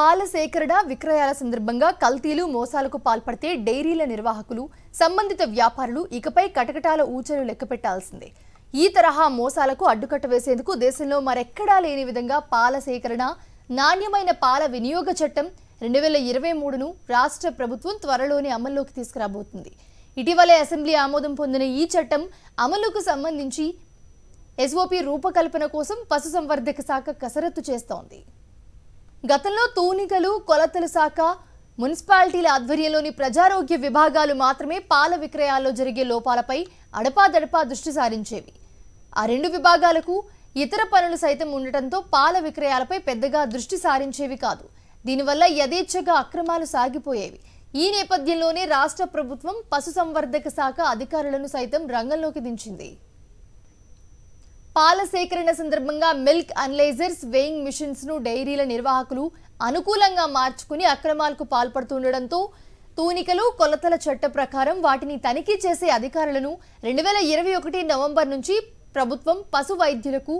పాల సేకరణ విక్రయాల సందర్భంగా కల్తీలు మోసాలకు పాల్పడితే డైరీల నిర్వాహకులు సంబంధిత వ్యాపారులు ఇకపై కటకటాల ఊచలు పెట్టాల్సిందే ఈ తరహా మోసాలకు అడ్డుకట్ట వేసేందుకు దేశంలో మరెక్కడా లేని విధంగా పాల సేకరణ నాణ్యమైన పాల వినియోగ చట్టం రెండు వేల ఇరవై మూడును రాష్ట్ర ప్రభుత్వం త్వరలోనే అమల్లోకి తీసుకురాబోతుంది ఇటీవలే అసెంబ్లీ ఆమోదం పొందిన ఈ చట్టం అమలుకు సంబంధించి ఎస్ఓపి రూపకల్పన కోసం పశుసంవర్ధక శాఖ కసరత్తు చేస్తోంది గతంలో తూనికలు కొలతల శాఖ మున్సిపాలిటీల ఆధ్వర్యంలోని ప్రజారోగ్య విభాగాలు మాత్రమే పాల విక్రయాల్లో జరిగే లోపాలపై అడపాదడపా దృష్టి సారించేవి ఆ రెండు విభాగాలకు ఇతర పనులు సైతం ఉండటంతో పాల విక్రయాలపై పెద్దగా దృష్టి సారించేవి కాదు దీనివల్ల యథేచ్ఛగా అక్రమాలు సాగిపోయేవి ఈ నేపథ్యంలోనే రాష్ట్ర ప్రభుత్వం పశుసంవర్ధక శాఖ అధికారులను సైతం రంగంలోకి దించింది పాల సేకరణ సందర్భంగా మిల్క్ అనలైజర్స్ వేయింగ్ మిషన్స్ను డైరీల నిర్వాహకులు అనుకూలంగా మార్చుకుని అక్రమాలకు పాల్పడుతుండడంతో తూనికలు కొలతల చట్ట ప్రకారం వాటిని తనిఖీ చేసే అధికారులను రెండు వేల ఇరవై ఒకటి నవంబర్ నుంచి ప్రభుత్వం పశు వైద్యులకు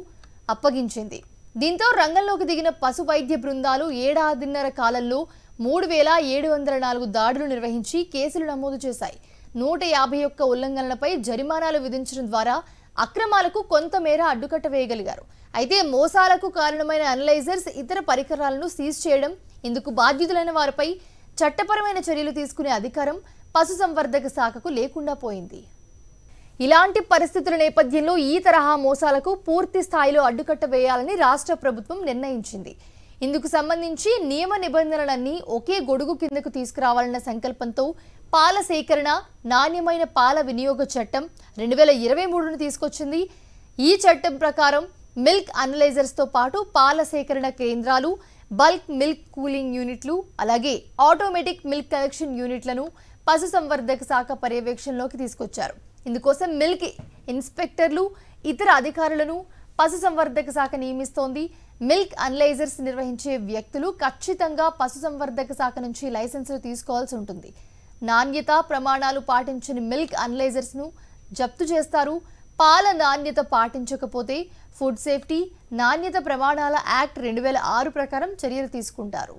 అప్పగించింది దీంతో రంగంలోకి దిగిన పశు వైద్య బృందాలు ఏడాదిన్నర కాలంలో మూడు వేల ఏడు వందల నాలుగు దాడులు నిర్వహించి కేసులు నమోదు చేశాయి నూట యాభై ఒక్క ఉల్లంఘనలపై జరిమానాలు విధించడం ద్వారా అక్రమాలకు కొంతమేర అడ్డుకట్ట వేయగలిగారు అయితే మోసాలకు కారణమైన అనలైజర్స్ ఇతర పరికరాలను సీజ్ చేయడం ఇందుకు బాధ్యులైన వారిపై చట్టపరమైన చర్యలు తీసుకునే అధికారం పశుసంవర్ధక శాఖకు లేకుండా పోయింది ఇలాంటి పరిస్థితుల నేపథ్యంలో ఈ తరహా మోసాలకు పూర్తి స్థాయిలో అడ్డుకట్ట వేయాలని రాష్ట్ర ప్రభుత్వం నిర్ణయించింది ఇందుకు సంబంధించి నియమ నిబంధనలన్నీ ఒకే గొడుగు కిందకు తీసుకురావాలన్న సంకల్పంతో పాల సేకరణ నాణ్యమైన పాల వినియోగ చట్టం రెండు వేల ఇరవై మూడును తీసుకొచ్చింది ఈ చట్టం ప్రకారం మిల్క్ అనలైజర్స్తో పాటు పాల సేకరణ కేంద్రాలు బల్క్ మిల్క్ కూలింగ్ యూనిట్లు అలాగే ఆటోమేటిక్ మిల్క్ కలెక్షన్ యూనిట్లను పశుసంవర్ధక శాఖ పర్యవేక్షణలోకి తీసుకొచ్చారు ఇందుకోసం మిల్క్ ఇన్స్పెక్టర్లు ఇతర అధికారులను పశుసంవర్ధక శాఖ నియమిస్తోంది మిల్క్ అనలైజర్స్ నిర్వహించే వ్యక్తులు ఖచ్చితంగా పశుసంవర్ధక శాఖ నుంచి లైసెన్సులు తీసుకోవాల్సి ఉంటుంది నాణ్యత ప్రమాణాలు పాటించని మిల్క్ అనలైజర్స్ను జప్తు చేస్తారు పాల నాణ్యత పాటించకపోతే ఫుడ్ సేఫ్టీ నాణ్యత ప్రమాణాల యాక్ట్ రెండు వేల ఆరు ప్రకారం చర్యలు తీసుకుంటారు